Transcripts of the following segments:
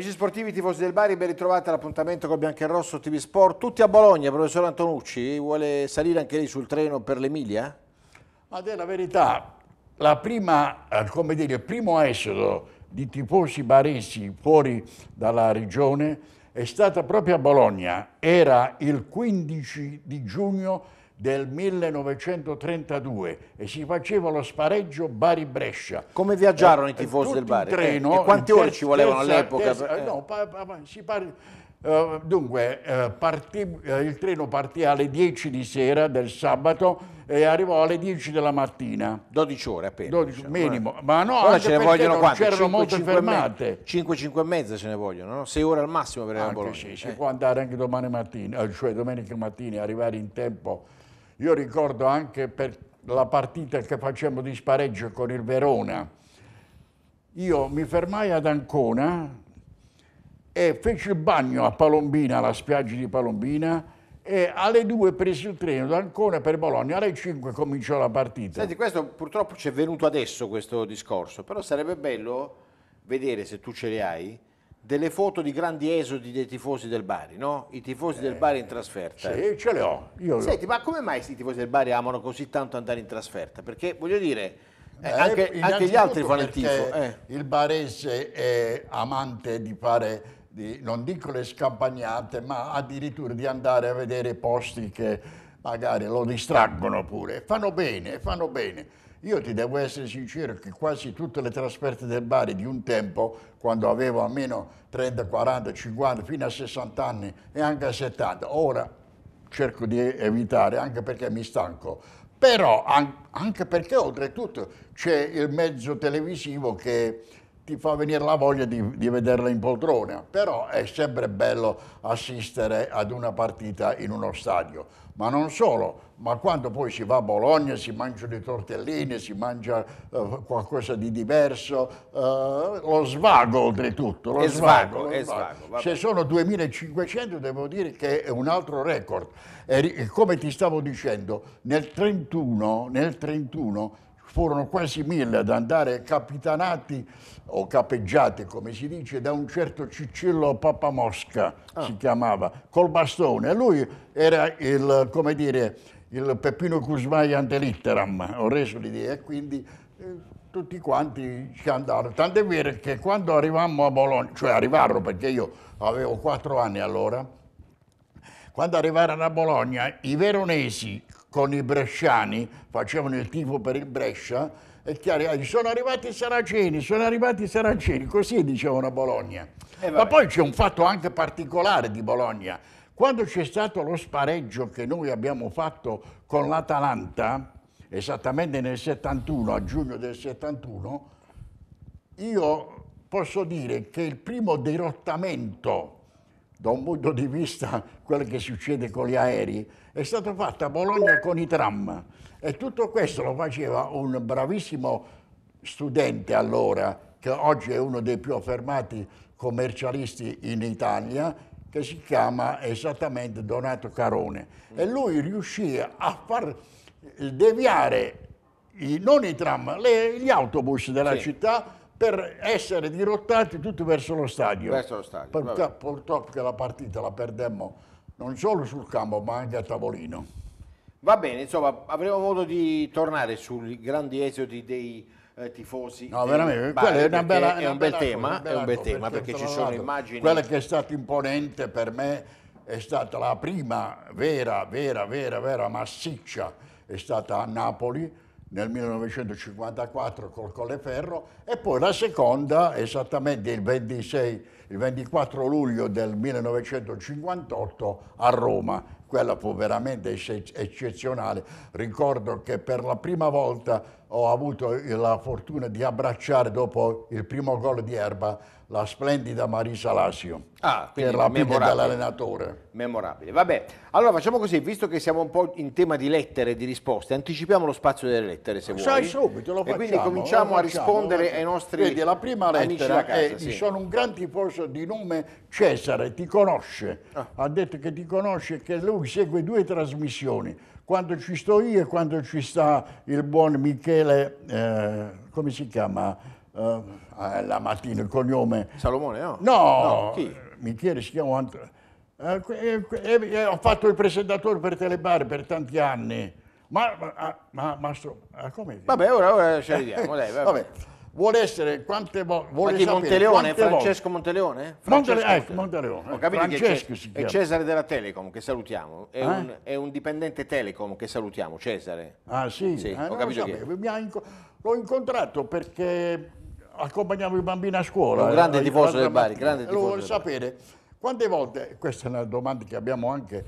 Amici sportivi, tifosi del Bari, ben ritrovati all'appuntamento con Bianca e Rosso TV Sport. Tutti a Bologna, professor Antonucci, vuole salire anche lei sul treno per l'Emilia? Ma della verità, prima, eh, dire, il primo esodo di tifosi baresi fuori dalla regione è stata proprio a Bologna. Era il 15 di giugno del 1932 e si faceva lo spareggio Bari-Brescia. Come viaggiarono eh, i tifosi del Bari? Treno, eh, quante ore ci volevano all'epoca? Eh. No, pa, pa, pare, uh, dunque, uh, eh, partì, uh, eh, il treno partì alle 10 di sera del sabato e arrivò alle 10 della mattina. 12 ore appena. 12, diciamo. Minimo. Eh. Ma no, Ora ce ne vogliono quanto? C'erano molte 5 fermate. 5, 5 e mezza ce ne vogliono, no? 6 ore al massimo per arrivare a Bologna. Sì, si eh. può andare anche domani mattina, cioè domenica mattina, arrivare in tempo io ricordo anche per la partita che facciamo di spareggio con il Verona, io mi fermai ad Ancona e feci il bagno a Palombina, alla spiaggia di Palombina, e alle 2 presi il treno da Ancona per Bologna, alle 5 cominciò la partita. Senti, questo purtroppo ci è venuto adesso questo discorso, però sarebbe bello vedere se tu ce li hai, delle foto di grandi esodi dei tifosi del Bari, no? I tifosi eh, del Bari in eh, trasferta. Sì, ce le ho. Io Senti, ma come mai i tifosi del Bari amano così tanto andare in trasferta? Perché, voglio dire, Beh, eh, anche, anche, gli altri fanno il tifo. Eh. Il barese è amante di fare, di, non dico le scampagnate, ma addirittura di andare a vedere posti che magari lo distraggono pure. Fanno bene, fanno bene io ti devo essere sincero che quasi tutte le trasferte del Bari di un tempo, quando avevo almeno 30, 40, 50, fino a 60 anni e anche a 70, ora cerco di evitare anche perché mi stanco. Però anche perché oltretutto c'è il mezzo televisivo che ti fa venire la voglia di, di, vederla in poltrona, però è sempre bello assistere ad una partita in uno stadio. Ma non solo, ma quando poi si va a Bologna si mangiano le tortelline, si mangia eh, qualcosa di diverso, eh, lo svago oltretutto, lo svago, svago, svago. Se sono 2500 devo dire che è un altro record. E, come ti stavo dicendo, nel 31, nel 31 furono quasi mille ad andare capitanati o capeggiati, come si dice, da un certo Cicillo Papamosca, ah. si chiamava, col bastone. Lui era il, come dire, il Peppino Cusmai antelitteram, ho reso l'idea, e quindi eh, tutti quanti ci andarono. Tant'è vero che quando arrivammo a Bologna, cioè arrivarono perché io avevo quattro anni allora, quando arrivarono a Bologna i veronesi con i bresciani facevano il tifo per il Brescia e chiaro, eh, sono arrivati i saraceni, sono arrivati i saraceni, così dicevano a Bologna. Eh, Ma poi c'è un fatto anche particolare di Bologna. Quando c'è stato lo spareggio che noi abbiamo fatto con l'Atalanta, esattamente nel 71, a giugno del 71, io posso dire che il primo dirottamento da un punto di vista quello che succede con gli aerei, è stata fatta a Bologna con i tram e tutto questo lo faceva un bravissimo studente allora, che oggi è uno dei più affermati commercialisti in Italia, che si chiama esattamente Donato Carone. E lui riuscì a far deviare i, non i tram, le, gli autobus della sì. città per essere dirottati tutti verso lo stadio. Verso lo stadio. Perché, purtroppo che la partita la perdemmo non solo sul campo ma anche a tavolino. Va bene, insomma avremo modo di tornare sui grandi esodi dei eh, tifosi. No, veramente, quello è, una bella, è, una un bella, tema, è, un bel tema, perché, perché ci sono lato, immagini... Quella che è stata imponente per me è stata la prima vera, vera, vera, vera massiccia, è stata a Napoli, nel 1954 col Colleferro e poi la seconda esattamente il, 26, il 24 luglio del 1958 a Roma. Quella fu veramente eccezionale. Ricordo che per la prima volta ho avuto la fortuna di abbracciare dopo il primo gol di Erba la splendida Marisa Lasio, ah, che era la figlia dell'allenatore. Memorabile. Vabbè, allora facciamo così, visto che siamo un po' in tema di lettere e di risposte, anticipiamo lo spazio delle lettere se Sai, vuoi. Sai subito, lo facciamo. E quindi cominciamo facciamo, a rispondere ai nostri Vedi, la prima lettera casa, è, sì. sono un gran tifoso di nome Cesare, ti conosce. Ah. Ha detto che ti conosce, e che lui segue due trasmissioni quando ci sto io e quando ci sta il buon Michele, eh, come si chiama? Eh, ah, la mattina il cognome. Salomone, no? No, no chi? Michele si chiama... Eh eh, eh, eh, ho fatto il presentatore per Telebar per tanti anni. Ma, ma, ah, ma, ma, ma ah, come? Vabbè, ora, ora ci arriviamo, dai, vabbè. vabbè vuole essere quante volte chi Monteleone? Francesco Monteleone? Eh, Francesco Monteleone. Ecco, Monteleone. Ho Francesco che è, è Cesare della Telecom che salutiamo, è, eh? un, è, un, dipendente Telecom che salutiamo, Cesare. Ah sì? sì eh, ho capito che... inco l'ho incontrato perché accompagnavo i bambini a scuola. Un grande eh, tifoso del Bari, grande tifoso. Lo vuole sapere. Quante volte, questa è una domanda che abbiamo anche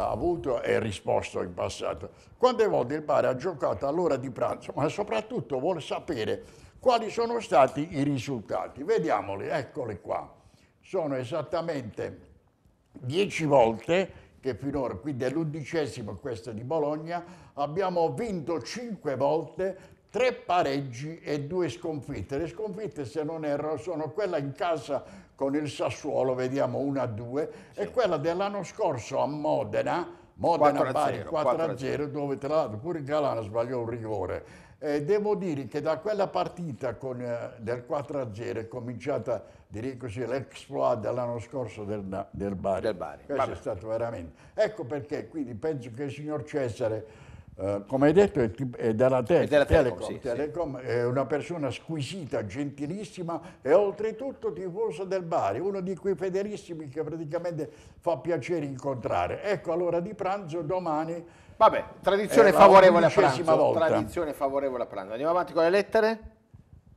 avuto e risposto in passato. Quante volte il padre ha giocato all'ora di pranzo, ma soprattutto vuole sapere quali sono stati i risultati. Vediamoli, eccoli qua. Sono esattamente dieci volte che finora, qui dell'undicesimo, l'undicesimo questa di Bologna, abbiamo vinto cinque volte tre pareggi e due sconfitte. Le sconfitte, se non erro, sono quella in casa con il Sassuolo, vediamo 1-2, sì. e quella dell'anno scorso a Modena, Modena-Bari 4-0, dove tra l'altro pure Galano sbagliò un rigore. Eh, devo dire che da quella partita con, eh, del 4-0 è cominciata, direi così, l'exploit dell'anno scorso del, del Bari. Del Bari. Questo Vabbè. è stato veramente... Ecco perché, quindi penso che il signor Cesare eh, come hai detto, è, è della, te- è della Telecom. Telecom, sì, Telecom sì. è una persona squisita, gentilissima e oltretutto tifoso del Bari, uno di quei federissimi che praticamente fa piacere incontrare. Ecco allora di pranzo domani. Vabbè, tradizione favorevole a pranzo. Volta. Tradizione favorevole a pranzo. Andiamo avanti con le lettere.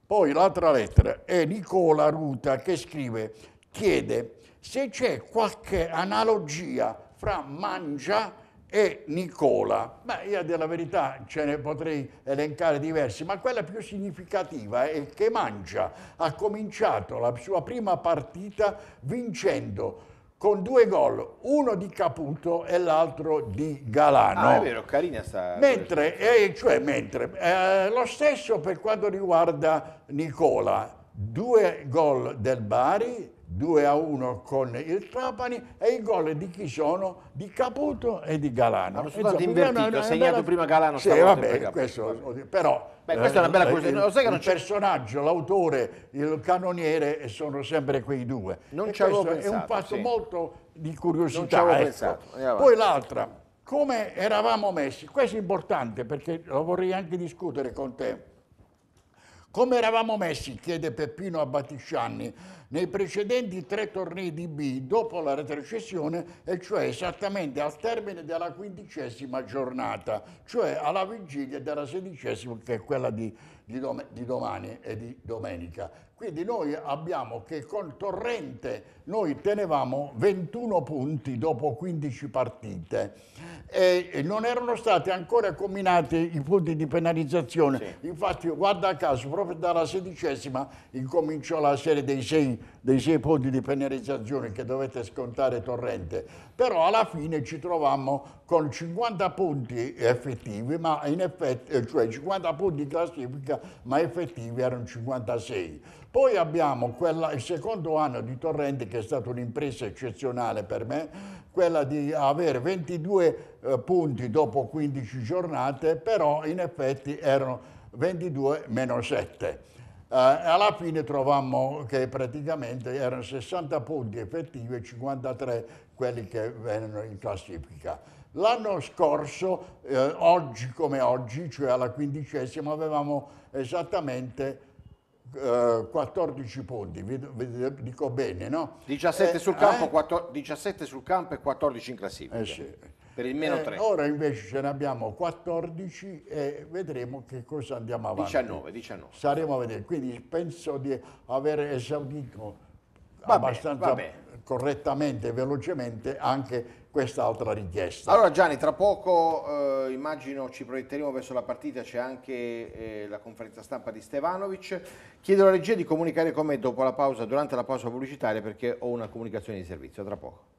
Poi l'altra lettera è Nicola Ruta che scrive, chiede se c'è qualche analogia fra mangia e Nicola. Ma io della verità ce ne potrei elencare diversi, ma quella più significativa è che Mancia ha cominciato la sua prima partita vincendo con due gol, uno di Caputo e l'altro di Galano. Ah, è vero, carina sta... Mentre, eh, cioè, mentre eh, lo stesso per quanto riguarda Nicola, due gol del Bari 2 a 1 con il Trapani e i gol di chi sono? Di Caputo e di Galano. Hanno stato invertito, ha segnato prima Galano sì, vabbè, questo, però Beh, questa è una bella eh, curiosità. Lo sai che il c'è... personaggio, l'autore, il canoniere sono sempre quei due. Non ci avevo pensato. È un fatto sì. molto di curiosità. Ecco. Eh, Poi l'altra, come eravamo messi? Questo è importante perché lo vorrei anche discutere con te come eravamo messi, chiede Peppino a Battiscianni, nei precedenti tre tornei di B dopo la retrocessione, e cioè esattamente al termine della quindicesima giornata, cioè alla vigilia della sedicesima che è quella di, di, dom di domani e di domenica. Quindi noi abbiamo che con Torrente noi tenevamo 21 punti dopo 15 partite e non erano stati ancora combinati i punti di penalizzazione. Sì. Infatti guarda caso proprio dalla sedicesima incominciò la serie dei sei, dei sei punti di penalizzazione che dovete scontare Torrente. Però alla fine ci trovammo con 50 punti effettivi, ma in effetti, eh, cioè 50 punti di classifica, ma effettivi erano 56 poi abbiamo quella, il secondo anno di Torrenti che è stata un'impresa eccezionale per me, quella di avere 22 eh, punti dopo 15 giornate, però in effetti erano 22 meno 7. Eh, alla fine trovammo che praticamente erano 60 punti effettivi e 53 quelli che venivano in classifica. L'anno scorso, eh, oggi come oggi, cioè alla quindicesima, avevamo esattamente 14 eh, punti, vi, vi, dico bene, no? 17 eh, sul, campo, 4, eh? 17, sul campo, e 14 in classifica. Sì. Per il meno 3. ora invece ce ne abbiamo 14 e vedremo che cosa andiamo avanti. 19, 19. Saremo a vedere, quindi penso di aver esaudito vabbè, abbastanza bene correttamente e velocemente anche quest'altra richiesta. Allora Gianni, tra poco eh, immagino ci proietteremo verso la partita, c'è anche eh, la conferenza stampa di Stevanovic. Chiedo alla regia di comunicare con me dopo la pausa, durante la pausa pubblicitaria perché ho una comunicazione di servizio, tra poco.